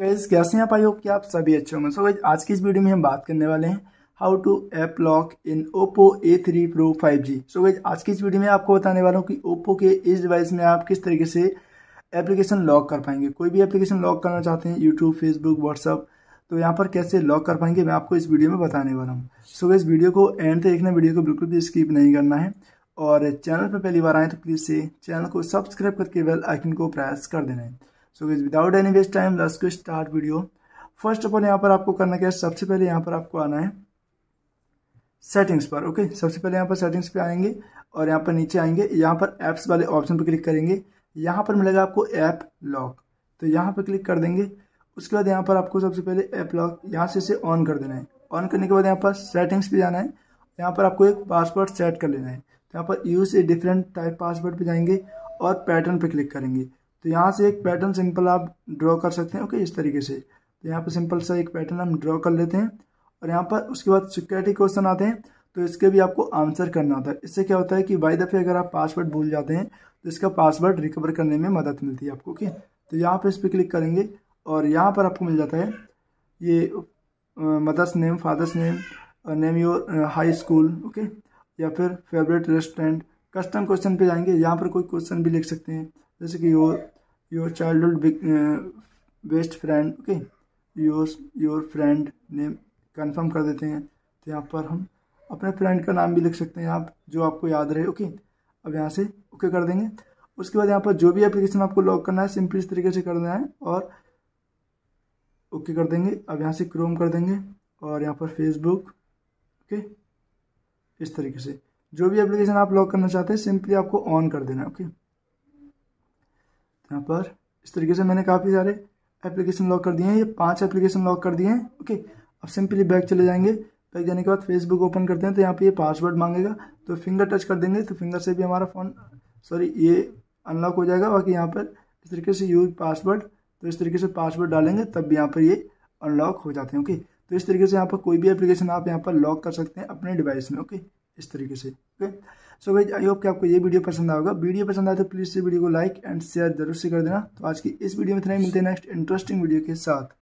Gas कैसे हैं आप आई होप कि आप सभी अच्छे होंगे सो गैस आज की इस वीडियो में हम बात करने वाले हैं how to app lock in Oppo A three pro five G so guys आज की इस वीडियो में आपको बताने वाला हूँ कि ओप्पो के इस डिवाइस में आप किस तरीके से एप्लीकेशन लॉक कर पाएंगे कोई भी एप्लीकेशन लॉक करना चाहते हैं यूट्यूब फेसबुक व्हाट्सअप तो यहाँ पर कैसे लॉक कर पाएंगे मैं आपको इस वीडियो में बताने वाला हूँ सो गैस वीडियो को एंड तक देखना वीडियो को बिल्कुल भी स्किप नहीं करना है और चैनल पर पहली बार आए तो प्लीज़ से चैनल को सब्सक्राइब करके बेल आइकन को प्रेस कर देना है so with without any waste time लस्ट को start video first of all यहाँ पर आपको करना क्या है सबसे पहले यहाँ पर आपको आना है सेटिंग्स पर ओके okay? सबसे पहले यहाँ पर सेटिंग्स पे आएंगे और यहाँ पर नीचे आएंगे यहाँ पर ऐप्स वाले ऑप्शन पर क्लिक करेंगे यहाँ पर मिलेगा आपको ऐप लॉक तो यहाँ पर क्लिक कर देंगे उसके बाद यहाँ पर आपको सबसे पहले ऐप लॉक यहाँ से इसे ऑन कर देना है ऑन करने के बाद यहाँ पर सेटिंग्स पे जाना है यहाँ पर आपको एक पासवर्ड सेट कर लेना है तो यहाँ पर use a different type password पर जाएंगे और पैटर्न पर क्लिक करेंगे तो यहाँ से एक पैटर्न सिंपल आप ड्रॉ कर सकते हैं ओके इस तरीके से तो यहाँ पर सिंपल सा एक पैटर्न हम ड्रॉ कर लेते हैं और यहाँ पर उसके बाद सिक्योरिटी क्वेश्चन आते हैं तो इसके भी आपको आंसर करना होता है इससे क्या होता है कि बाई दफ़े अगर आप पासवर्ड भूल जाते हैं तो इसका पासवर्ड रिकवर करने में मदद मिलती है आपको ओके तो यहाँ पर इस पर क्लिक करेंगे और यहाँ पर आपको मिल जाता है ये mother's name father's name name your high school okay या फिर फेवरेट रेस्टोरेंट कस्टम क्वेश्चन पे जाएंगे यहाँ पर कोई क्वेश्चन भी लिख सकते हैं जैसे कि your your child best friend okay your your friend name confirm कर देते हैं तो यहाँ पर हम अपने फ्रेंड का नाम भी लिख सकते हैं आप जो आपको याद रहे ओके अब यहाँ से ओके कर देंगे उसके बाद यहाँ पर जो भी एप्लीकेशन आपको लॉक करना है सिंपली इस तरीके से कर देना है और ओके कर देंगे अब यहाँ से क्रोम कर देंगे और यहाँ पर फेसबुक ओके इस तरीके से जो भी एप्लीकेशन आप लॉक करना चाहते हैं सिंपली आपको ऑन कर देना है ओके यहाँ पर इस तरीके से मैंने काफ़ी सारे एप्लीकेशन लॉक कर दिए हैं ये पांच एप्लीकेशन लॉक कर दिए हैं ओके अब सिंपली बैग चले जाएंगे बैग जाने के बाद फेसबुक ओपन करते हैं तो यहाँ पे ये पासवर्ड मांगेगा तो फिंगर टच कर देंगे तो फिंगर से भी हमारा फ़ोन सॉरी ये अनलॉक हो जाएगा बाकी यहाँ पर इस तरीके से यूज पासवर्ड तो इस तरीके से पासवर्ड डालेंगे तब भी यहाँ पर ये अनलॉक हो जाते हैं ओके तो इस तरीके से यहाँ पर कोई भी एप्लीकेशन आप यहाँ पर लॉक कर सकते हैं अपने डिवाइस में ओके इस तरीके से ओके सो भाई आई होप कि आपको ये वीडियो पसंद आएगा वीडियो पसंद आए तो प्लीज़ इस वीडियो को लाइक एंड शेयर जरूर से कर देना तो आज की इस वीडियो में इतना ही मिलते हैं नेक्स्ट इंटरेस्टिंग वीडियो के साथ